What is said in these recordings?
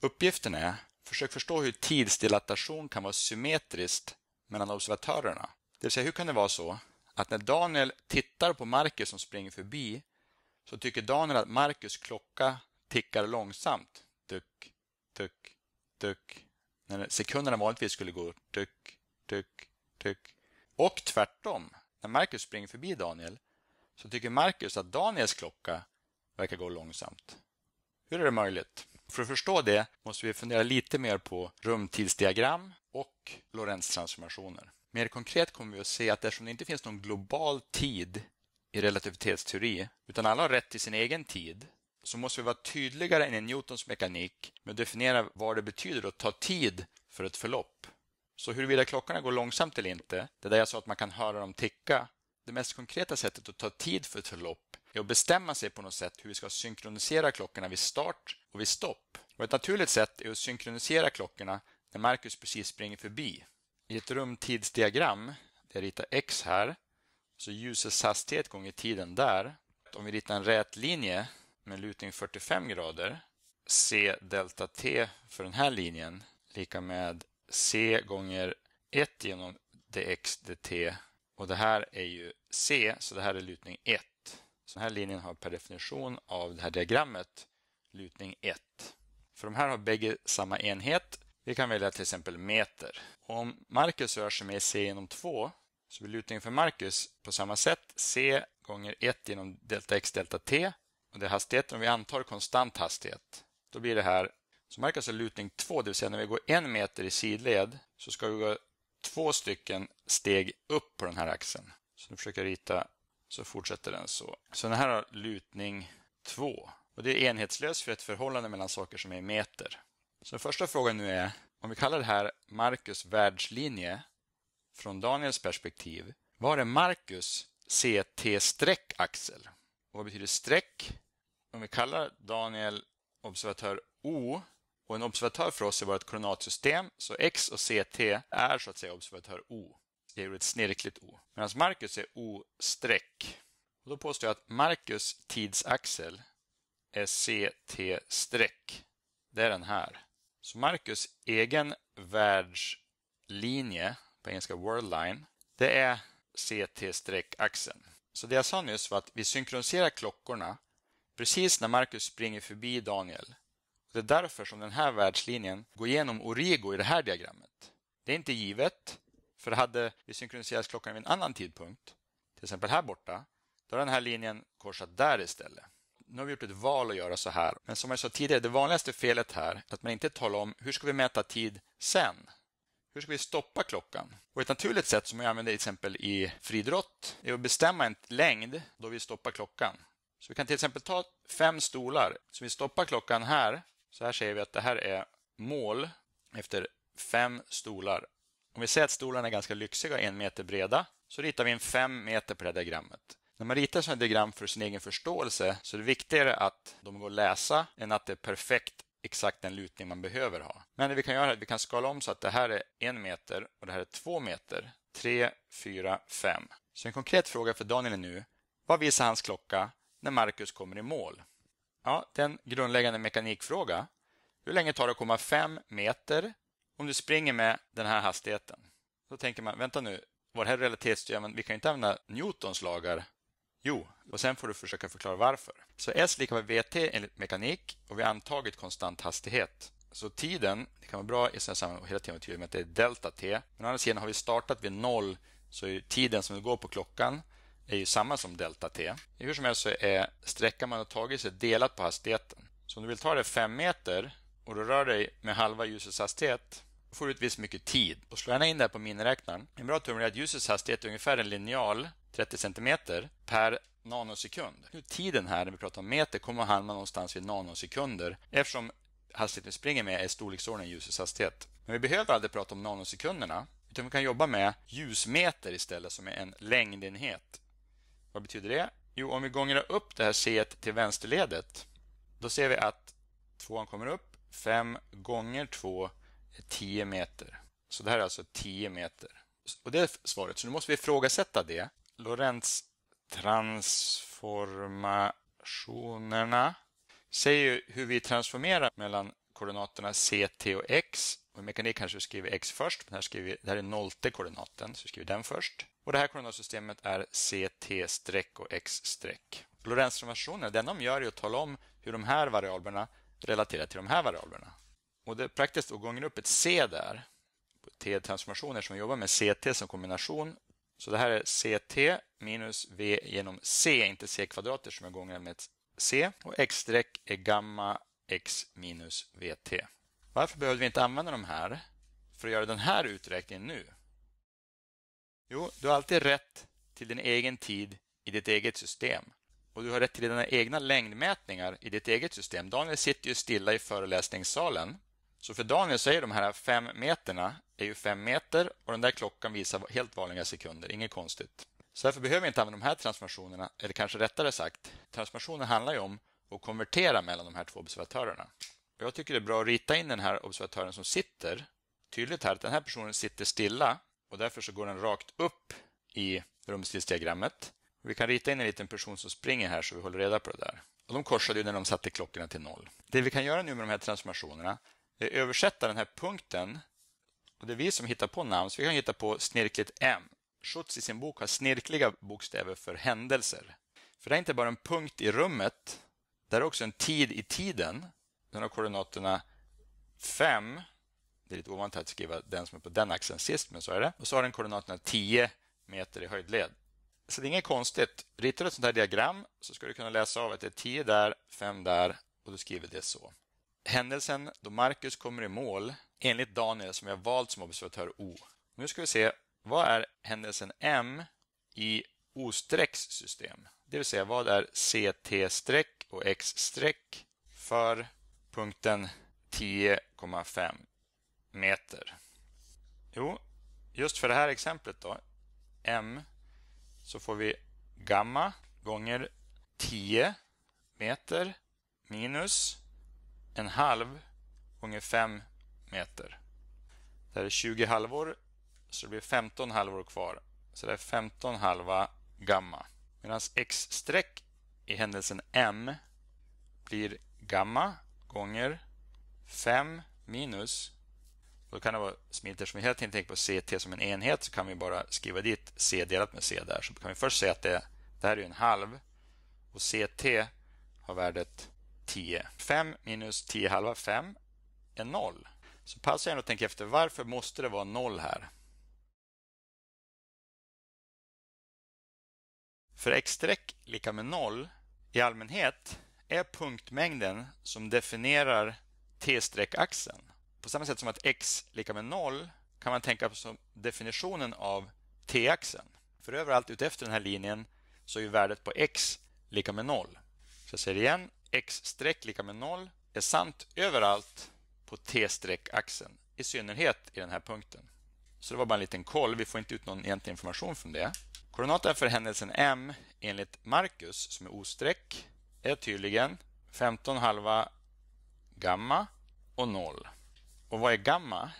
Uppgiften är Försök förstå hur tidsdilatation kan vara symmetriskt mellan observatörerna. Det vill säga, hur kan det vara så att när Daniel tittar på Marcus som springer förbi så tycker Daniel att Marcus klocka tickar långsamt. Duck, duck, duck. När sekunderna vanligtvis skulle gå duck, duck, duck. Och tvärtom. När Marcus springer förbi Daniel så tycker Marcus att Daniels klocka verkar gå långsamt. Hur är det möjligt? För att förstå det måste vi fundera lite mer på rumtidsdiagram och Lorentz-transformationer. Mer konkret kommer vi att se att eftersom det inte finns någon global tid i relativitetsteori, utan alla har rätt till sin egen tid, så måste vi vara tydligare än i Newtons mekanik med att definiera vad det betyder att ta tid för ett förlopp. Så huruvida klockorna går långsamt eller inte, det där jag sa att man kan höra dem ticka, det mest konkreta sättet att ta tid för ett förlopp är att bestämma sig på något sätt hur vi ska synkronisera klockorna vid start och vid stopp. Och ett naturligt sätt är att synkronisera klockorna när Marcus precis springer förbi. I ett rumtidsdiagram, där jag ritar X här, så ljusets hastighet gånger tiden där. Om vi ritar en rät linje med lutning 45 grader, C delta T för den här linjen, lika med C gånger 1 genom dx dt. Och det här är ju C, så det här är lutning 1. Så den här linjen har per definition av det här diagrammet lutning 1. För de här har bägge samma enhet. Vi kan välja till exempel meter. Om Marcus rör sig med C genom 2 så blir lutningen för Marcus på samma sätt C gånger 1 genom delta x delta t. Och det är hastigheten om vi antar konstant hastighet. Då blir det här, så Marcus har lutning 2, det vill säga när vi går en meter i sidled så ska vi gå två stycken steg upp på den här axeln. Så nu försöker jag rita så fortsätter den så. Så den här har lutning 2. Och det är enhetslöst för ett förhållande mellan saker som är meter. Så första frågan nu är, om vi kallar det här Marcus världslinje från Daniels perspektiv. Var är Marcus CT-axel? Och vad betyder streck? Om vi kallar Daniel observatör O och en observatör för oss i vårt koordinatsystem, så X och CT är så att säga observatör O skriver ett snirkligt O. Medan Marcus är O streck. då påstår jag att Marcus tidsaxel är CT streck. Det är den här. Så Marcus egen världslinje, på engelska world line, det är CT-axeln. streck Så det jag sa nyss var att vi synkroniserar klockorna precis när Marcus springer förbi Daniel. Det är därför som den här världslinjen går igenom Origo i det här diagrammet. Det är inte givet, för hade vi synkroniserat klockan vid en annan tidpunkt, till exempel här borta, då har den här linjen korsat där istället. Nu har vi gjort ett val att göra så här. Men som jag sa tidigare, det vanligaste felet här är att man inte talar om hur ska vi mäta tid sen? Hur ska vi stoppa klockan? Och ett naturligt sätt som jag använder till exempel i friidrott är att bestämma en längd då vi stoppar klockan. Så vi kan till exempel ta fem stolar. Så vi stoppar klockan här. Så här säger vi att det här är mål efter fem stolar. Om vi säger att stolarna är ganska lyxiga, en meter breda, så ritar vi in fem meter på det diagrammet. När man ritar sådana diagram för sin egen förståelse så är det viktigare att de går att läsa än att det är perfekt exakt den lutning man behöver ha. Men det vi kan göra är att vi kan skala om så att det här är en meter och det här är två meter. tre, fyra, fem. Så en konkret fråga för Daniel är nu, vad visar hans klocka när Marcus kommer i mål? Ja, det är en grundläggande mekanikfråga. Hur länge tar det att komma fem meter om du springer med den här hastigheten, då tänker man vänta nu, var det här relativitetsteoremen, ja, men vi kan ju inte använda Newtons lagar. Jo, och sen får du försöka förklara varför. Så S lika med VT enligt mekanik och vi har antagit konstant hastighet. Så tiden, det kan vara bra i sådana sammanhang hela tiden med att det är delta t. Men å andra sidan har vi startat vid noll så är tiden som går på klockan är ju samma som delta t. Hur som helst så är sträckan man har tagit sig delat på hastigheten. Så om du vill ta dig 5 meter och du rör dig med halva ljusets hastighet får du ut visst mycket tid. Och slår gärna in det här på miniräknaren. En bra tumregel är att ljusets hastighet är ungefär en linjal, 30 cm, per nanosekund. Nu tiden här, när vi pratar om meter, kommer att hamna någonstans vid nanosekunder eftersom hastigheten vi springer med är storleksordningen ljusets hastighet. Men vi behöver aldrig prata om nanosekunderna, utan vi kan jobba med ljusmeter istället, som är en längdenhet. Vad betyder det? Jo, om vi gångrar upp det här c till vänsterledet, då ser vi att tvåan kommer upp, 5 gånger 2 10 meter. Så det här är alltså 10 meter. Och det är svaret, så nu måste vi ifrågasätta det. Lorentz transformationerna säger ju hur vi transformerar mellan koordinaterna c, t och x. Och I mekanik kanske vi skriver x först, men här skriver vi, det här är nollte koordinaten, så vi skriver den först. Och det här koordinatsystemet är c, t streck och x streck. Lorentz transformationerna, det enda de gör är att tala om hur de här variablerna relaterar till de här variablerna. Och det praktiskt att gången upp ett C där. T-transformationer som jobbar med CT som kombination. Så det här är CT minus V genom C, inte C kvadrater som är gånger med ett C. Och X-streck är gamma X minus VT. Varför behövde vi inte använda de här för att göra den här uträkningen nu? Jo, du har alltid rätt till din egen tid i ditt eget system. Och du har rätt till dina egna längdmätningar i ditt eget system. Daniel sitter ju stilla i föreläsningssalen så för Daniel så är de här fem meterna är ju fem meter och den där klockan visar helt vanliga sekunder, inget konstigt. Så därför behöver vi inte använda de här transformationerna, eller kanske rättare sagt, transformationen handlar ju om att konvertera mellan de här två observatörerna. Jag tycker det är bra att rita in den här observatören som sitter. Tydligt här att den här personen sitter stilla och därför så går den rakt upp i rumstidsdiagrammet. Vi kan rita in en liten person som springer här så vi håller reda på det där. Och de korsade ju när de satte klockorna till noll. Det vi kan göra nu med de här transformationerna Eh, översätta den här punkten. Och Det är vi som hittar på namn, så vi kan hitta på snirkligt M. Schutz i sin bok har snirkliga bokstäver för händelser. För det är inte bara en punkt i rummet, det är också en tid i tiden. Den har koordinaterna 5, det är lite ovanligt att skriva den som är på den axeln sist, men så är det. Och så har den koordinaterna 10 meter i höjdled. Så det är inget konstigt. Ritar du ett sånt här diagram så ska du kunna läsa av att det är 10 där, 5 där och du skriver det så. Händelsen då Marcus kommer i mål enligt Daniel som jag valt som observatör O. Nu ska vi se, vad är händelsen M i o strecks system? Det vill säga, vad är CT-streck och X-streck för punkten 10,5 meter? Jo, just för det här exemplet då, M, så får vi gamma gånger 10 meter minus en halv gånger 5 meter. Det här är 20 halvor, så det blir 15 halvor kvar. Så det är 15 halva gamma. Medan x-streck i händelsen m blir gamma gånger 5 minus. Då kan det vara smidigt eftersom vi hela tiden tänker på ct som en enhet så kan vi bara skriva dit c delat med c där. Så kan vi först säga att det, det här är en halv och ct har värdet 10. 5 minus 10 halva 5 är 0. Så passa gärna och tänk efter varför måste det vara 0 här? För x-streck lika med 0 i allmänhet är punktmängden som definierar t-axeln. På samma sätt som att x lika med 0 kan man tänka på som definitionen av t-axeln. För överallt utefter den här linjen så är värdet på x lika med 0. Så jag säger igen, x streck lika med 0 är sant överallt på t-axeln, i synnerhet i den här punkten. Så det var bara en liten koll, vi får inte ut någon egentlig information från det. Koordinaten för händelsen M enligt Marcus, som är o-streck, är tydligen 15 halva gamma och 0. Och vad är gamma?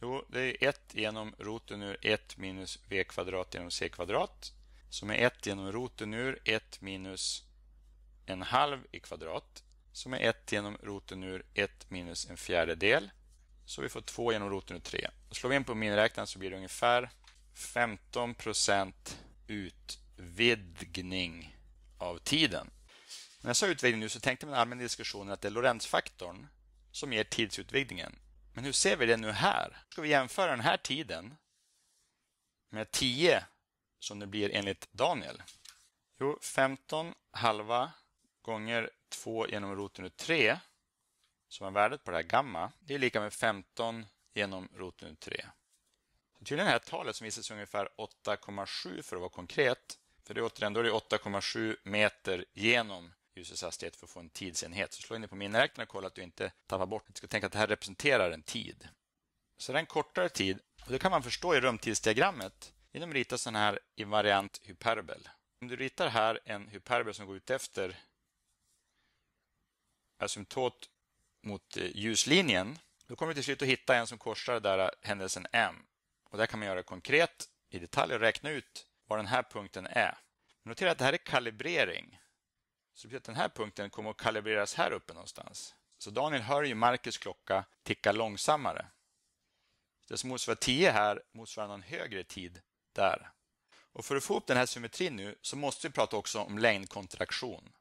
Jo, det är 1 genom roten ur 1 minus v kvadrat genom c kvadrat som är 1 genom roten ur 1 minus en halv i kvadrat som är 1 genom roten ur 1 minus en fjärdedel. Så vi får 2 genom roten ur 3. Slår vi in på miniräknaren så blir det ungefär 15 utvidgning av tiden. När jag sa utvidgning nu så tänkte man i allmänna diskussionen att det är Lorentzfaktorn som ger tidsutvidgningen. Men hur ser vi det nu här? Ska vi jämföra den här tiden med 10 som det blir enligt Daniel? Jo, 15 halva gånger 2 genom roten ur 3 som är värdet på det här gamma, det är lika med 15 genom roten ur 3. Så tydligen det här talet som visar sig ungefär 8,7 för att vara konkret. För det är återigen, då är det 8,7 meter genom ljusets hastighet för att få en tidsenhet. Så slå in det på miniräknaren och kolla att du inte tappar bort Du ska tänka att det här representerar en tid. Så det är en kortare tid. Och det kan man förstå i rumtidsdiagrammet genom att rita sån här invariant hyperbel. Om du ritar här en hyperbel som går ut efter asymptot mot eh, ljuslinjen, då kommer vi till slut att hitta en som korsar där händelsen M. Och där kan man göra konkret i detalj och räkna ut var den här punkten är. Notera att det här är kalibrering. Så det betyder att den här punkten kommer att kalibreras här uppe någonstans. Så Daniel hör ju Marcus klocka ticka långsammare. Det som motsvarar 10 här motsvarar någon högre tid där. Och för att få upp den här symmetrin nu så måste vi prata också om längdkontraktion.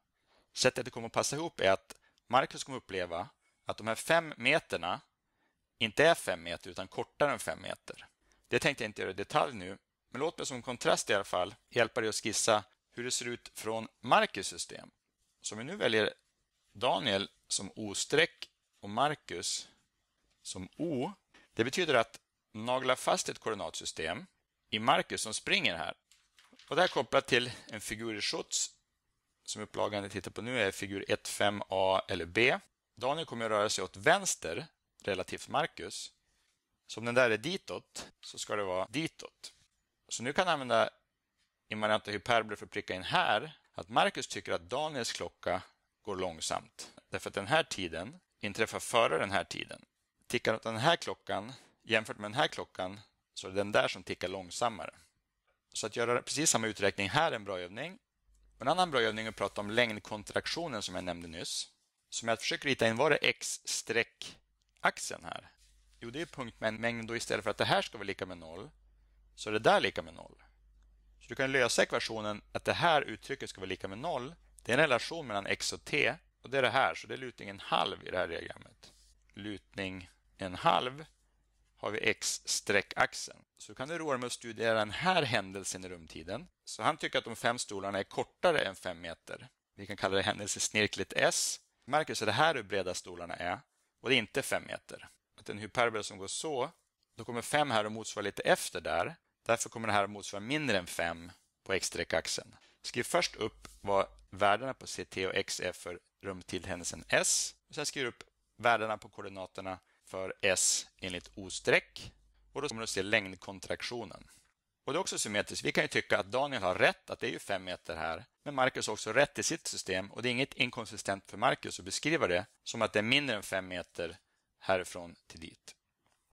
Sättet det kommer att passa ihop är att Marcus kommer uppleva att de här fem meterna inte är fem meter utan kortare än fem meter. Det tänkte jag inte göra i detalj nu, men låt mig som kontrast i alla fall hjälpa dig att skissa hur det ser ut från Marcus system. Så om vi nu väljer Daniel som O-streck och Marcus som O, det betyder att nagla fast ett koordinatsystem i Marcus som springer här. Och det här kopplat till en figur i Schutz som upplagan ni tittar på nu är figur 1, 5a eller b. Daniel kommer att röra sig åt vänster relativt Marcus. Så om den där är ditåt så ska det vara ditåt. Så nu kan jag använda invarianta hyperbler för att pricka in här att Marcus tycker att Daniels klocka går långsamt. Därför att den här tiden inträffar före den här tiden. Tickar den här klockan jämfört med den här klockan så är det den där som tickar långsammare. Så att göra precis samma uträkning här är en bra övning. En annan bra övning är att prata om längdkontraktionen som jag nämnde nyss. Som jag försöker rita in, var är x axeln här? Jo, det är punkt med en mängd och istället för att det här ska vara lika med noll så är det där lika med noll. Så du kan lösa ekvationen att det här uttrycket ska vara lika med noll. Det är en relation mellan x och t och det är det här, så det är lutning en halv i det här diagrammet. Lutning en halv har vi x-axeln. Så kan du roa dig med att studera den här händelsen i rumtiden. Så han tycker att de fem stolarna är kortare än fem meter. Vi kan kalla det händelsesnirklet S. Märker är det här hur breda stolarna är? Och det är inte fem meter. Att en hyperbel som går så, då kommer fem här att motsvara lite efter där. Därför kommer det här att motsvara mindre än fem på x-axeln. Skriv först upp vad värdena på CT och X är för rumtidhändelsen S. Och sen skriv upp värdena på koordinaterna för S enligt O-streck och då kommer du se längdkontraktionen. Och det är också symmetriskt. Vi kan ju tycka att Daniel har rätt, att det är ju 5 meter här. Men Marcus har också rätt i sitt system och det är inget inkonsistent för Marcus att beskriva det som att det är mindre än 5 meter härifrån till dit.